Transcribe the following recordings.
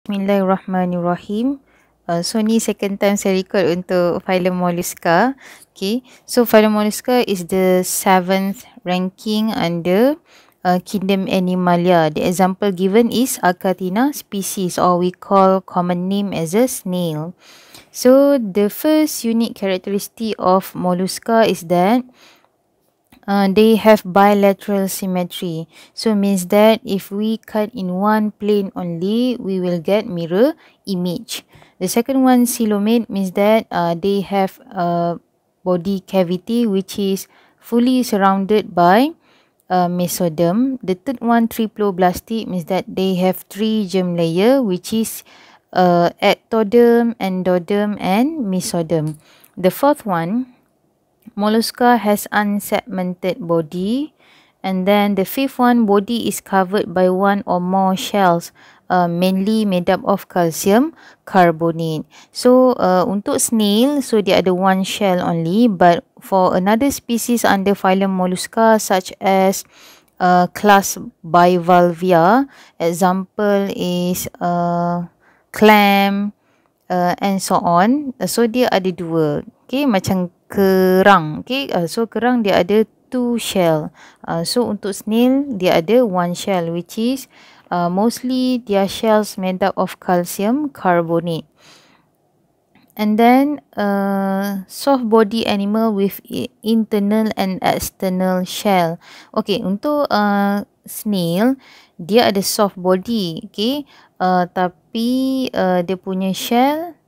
Bismillahirrahmanirrahim. Uh, so ni second time saya record untuk Phylum Mollusca. Okay. So Phylum Mollusca is the seventh ranking under uh, Kingdom Animalia. The example given is Acatina species or we call common name as a snail. So the first unique characteristic of Mollusca is that Uh, they have bilateral symmetry. So means that if we cut in one plane only, we will get mirror image. The second one, silomate, means that uh, they have a body cavity which is fully surrounded by uh, mesoderm. The third one, triploblastic, means that they have three germ layer which is uh, ectoderm, endoderm and mesoderm. The fourth one, Mollusca has unsegmented body. And then the fifth one, body is covered by one or more shells. Uh, mainly made up of calcium carbonate. So uh, untuk snail, so dia ada one shell only. But for another species under phylum Mollusca such as uh, class Bivalvia, example is uh, clam uh, and so on. So dia ada dua. Okay, macam kerang okay, uh, so kerang dia ada two shell uh, so untuk snail dia ada one shell which is uh, mostly their shells made up of calcium carbonate and then uh, soft body animal with internal and external shell Okay, untuk uh, snail dia ada soft body okay, uh, tapi uh, dia punya shell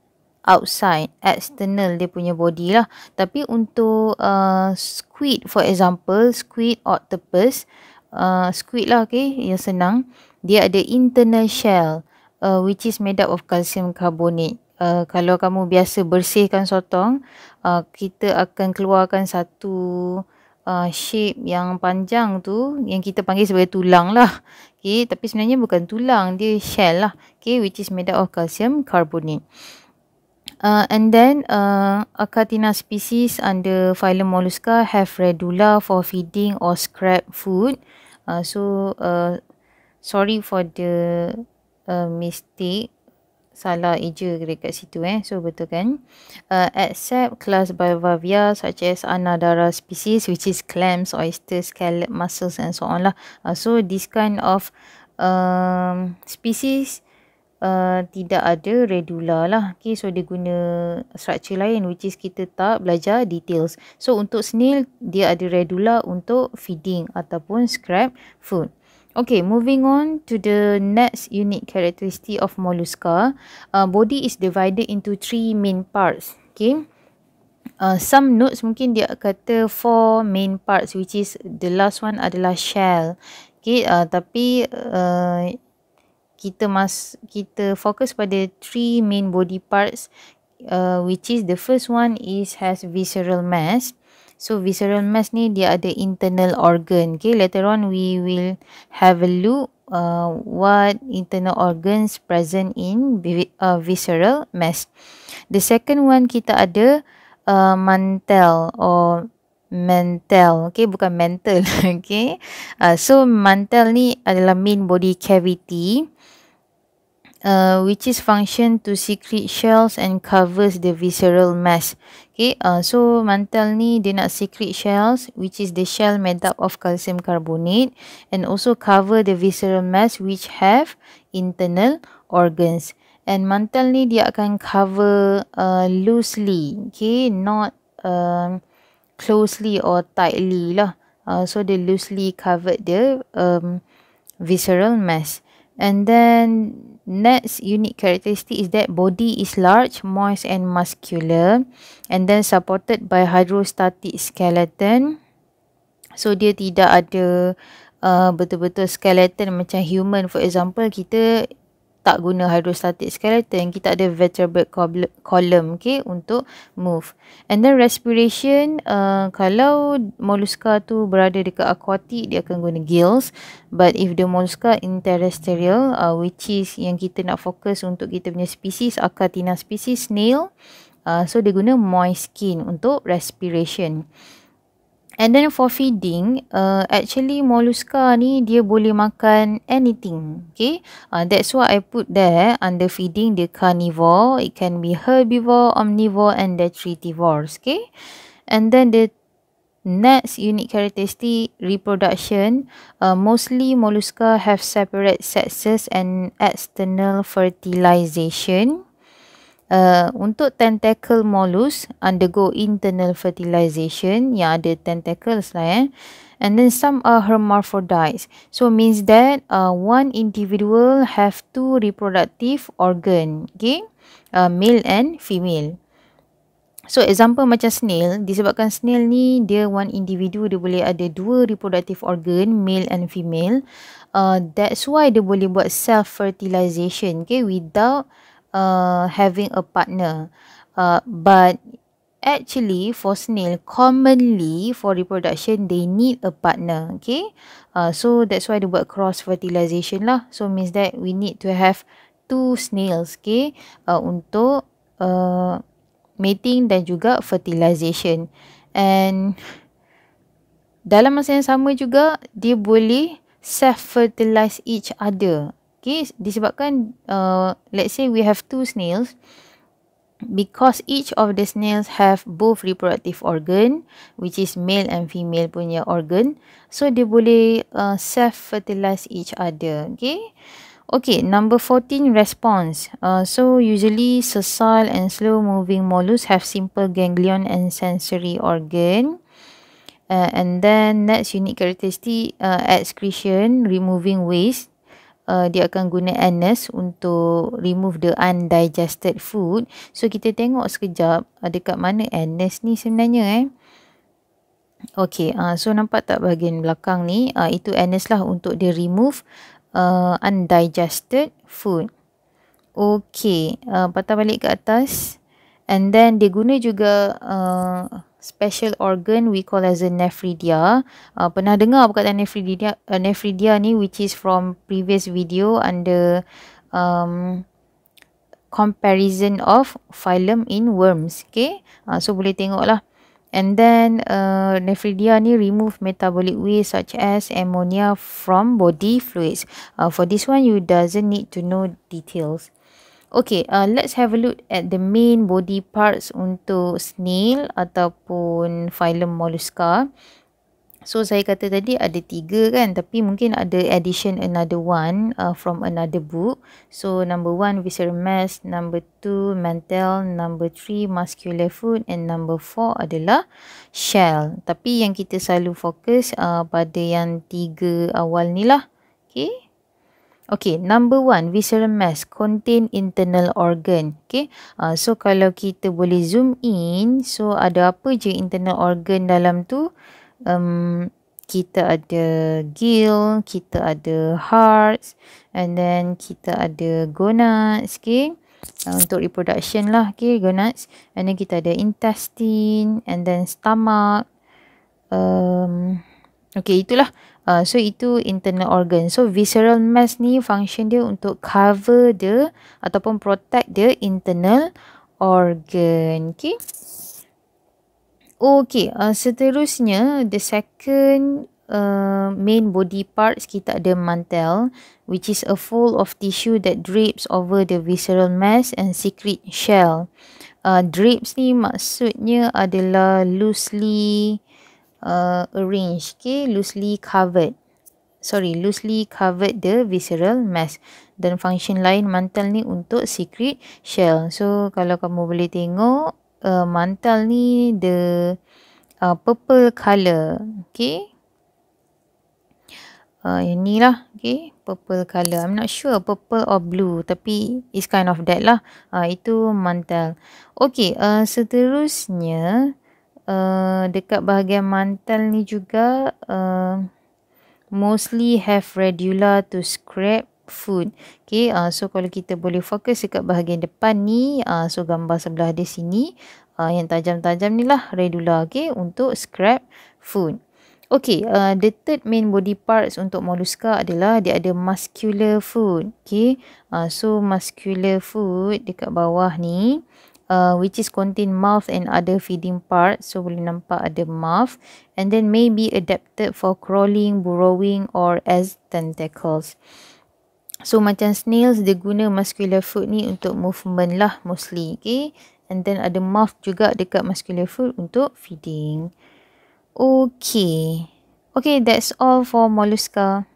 outside external dia punya body lah tapi untuk uh, squid for example squid octopus uh, squid lah okay yang senang dia ada internal shell uh, which is made up of calcium carbonate uh, kalau kamu biasa bersihkan sotong uh, kita akan keluarkan satu uh, shape yang panjang tu yang kita panggil sebagai tulang lah okay tapi sebenarnya bukan tulang dia shell lah okay which is made up of calcium carbonate Uh, and then uh, Acatina species under phylum Mollusca have radula for feeding or scrap food. Uh, so uh, sorry for the uh, mistake. Salah eja dekat situ eh. So betul kan. Uh, except class Bivalvia such as Anadara species which is clams, oysters, scallop, mussels and so on lah. Uh, so this kind of um, species species Uh, tidak ada redula lah. Okay, so dia guna structure lain which is kita tak belajar details. So untuk snail dia ada redula untuk feeding ataupun scrap food. Okay, moving on to the next unique characteristic of mollusca. Uh, body is divided into three main parts. Okay. Uh, some notes mungkin dia kata four main parts which is the last one adalah shell. Okay, uh, tapi uh, kita mas kita fokus pada three main body parts uh, which is the first one is has visceral mass so visceral mass ni dia ada internal organ okay later on we will have a look Uh, what internal organs present in vi- uh, visceral mass. The second one kita ada uh, mantel or mantel, okay, bukan mental, okay. Uh, so mantel ni adalah main body cavity uh, which is function to secrete shells and covers the visceral mass. Okay, uh, so mantel ni dia nak secrete shells which is the shell made up of calcium carbonate and also cover the visceral mass which have internal organs. And mantel ni dia akan cover uh, loosely, okay, not uh, closely or tightly lah. Uh, so they loosely covered the um, visceral mass, and then Next unique characteristic is that body is large, moist and muscular and then supported by hydrostatic skeleton. So dia tidak ada uh, betul-betul skeleton macam human. For example, kita tak guna hydrostatic skeleton, kita ada vertebral column okay, untuk move. And then respiration, uh, kalau mollusca tu berada dekat aquatic, dia akan guna gills. But if the mollusca in terrestrial, uh, which is yang kita nak fokus untuk kita punya species, akatina species, snail, uh, so dia guna moist skin untuk respiration. Respiration. And then for feeding, uh, actually Mollusca ni dia boleh makan anything. Okay, uh, that's why I put there under feeding, the carnivore. It can be herbivore, omnivore and detritivores. Okay, and then the next unique characteristic, reproduction. Uh, mostly Mollusca have separate sexes and external fertilization. Uh, untuk tentacle mollus undergo internal fertilization yang ada tentacles lah eh. And then some are hermaphrodites. So means that uh, one individual have two reproductive organ. Okay. Uh, male and female. So example macam snail. Disebabkan snail ni dia one individu dia boleh ada dua reproductive organ male and female. Uh, that's why dia boleh buat self-fertilization. Okay. Without uh, having a partner. Uh, but actually, for snail, commonly for reproduction, they need a partner. Okay, uh, so that's why they buat cross fertilization lah. So means that we need to have two snails. Okay, uh, untuk uh, mating dan juga fertilization. And dalam masa yang sama juga, dia boleh self fertilize each other. Okay, disebabkan uh, let's say we have two snails, because each of the snails have both reproductive organ, which is male and female punya organ, so dia boleh uh, self-fertilize each other. Okay, okay number 14, response. Uh, so, usually sessile and slow-moving mollusks have simple ganglion and sensory organ. Uh, and then next unique characteristic, uh, excretion, removing waste uh, dia akan guna anus untuk remove the undigested food. So kita tengok sekejap uh, dekat mana anus ni sebenarnya eh. Okay, uh, so nampak tak bahagian belakang ni? Uh, itu anus lah untuk dia remove uh, undigested food. Okay, uh, patah balik ke atas. And then dia guna juga... Uh, special organ we call as the nephridia. Uh, pernah dengar perkataan nephridia, uh, nephridia ni which is from previous video under um, comparison of phylum in worms. Okay, uh, so boleh tengok lah. And then uh, nephridia ni remove metabolic waste such as ammonia from body fluids. Uh, for this one, you doesn't need to know details. Okay, uh, let's have a look at the main body parts untuk snail ataupun phylum mollusca. So, saya kata tadi ada tiga kan tapi mungkin ada addition another one uh, from another book. So, number one visceral mass, number two mantle, number three muscular foot and number four adalah shell. Tapi yang kita selalu fokus uh, pada yang tiga awal ni lah. Okay. Okay, number one, visceral mass contain internal organ. Okay, uh, so kalau kita boleh zoom in, so ada apa je internal organ dalam tu? Um, kita ada gill, kita ada heart, and then kita ada gonads, okay? Uh, untuk reproduction lah, okay, gonads. And then kita ada intestine, and then stomach. Um, okay, itulah. Uh, so itu internal organ. So visceral mass ni function dia untuk cover the ataupun protect the internal organ. Okay. Okay. Uh, seterusnya the second uh, main body part kita ada mantel which is a fold of tissue that drapes over the visceral mass and secret shell. Uh, drapes ni maksudnya adalah loosely uh, arrange okay loosely covered sorry loosely covered the visceral mass dan function lain mantel ni untuk secret shell so kalau kamu boleh tengok uh, mantel ni the uh, purple colour, okay uh, yang ni lah okay purple colour. I'm not sure purple or blue tapi it's kind of that lah uh, itu mantel okay uh, seterusnya Eh, dekat bahagian mantel ni juga uh, mostly have radula to scrape food. Okay, uh, so kalau kita boleh fokus dekat bahagian depan ni, uh, so gambar sebelah di sini, uh, yang tajam-tajam ni lah radula, okay, untuk scrap food. Okay, uh, the third main body parts untuk Mollusca adalah dia ada muscular food. Okay, uh, so muscular food dekat bawah ni, uh, which is contain mouth and other feeding parts. So boleh nampak ada mouth and then may be adapted for crawling, burrowing or as tentacles. So macam snails dia guna muscular foot ni untuk movement lah mostly. Okay. And then ada mouth juga dekat muscular foot untuk feeding. Okay. Okay that's all for mollusca.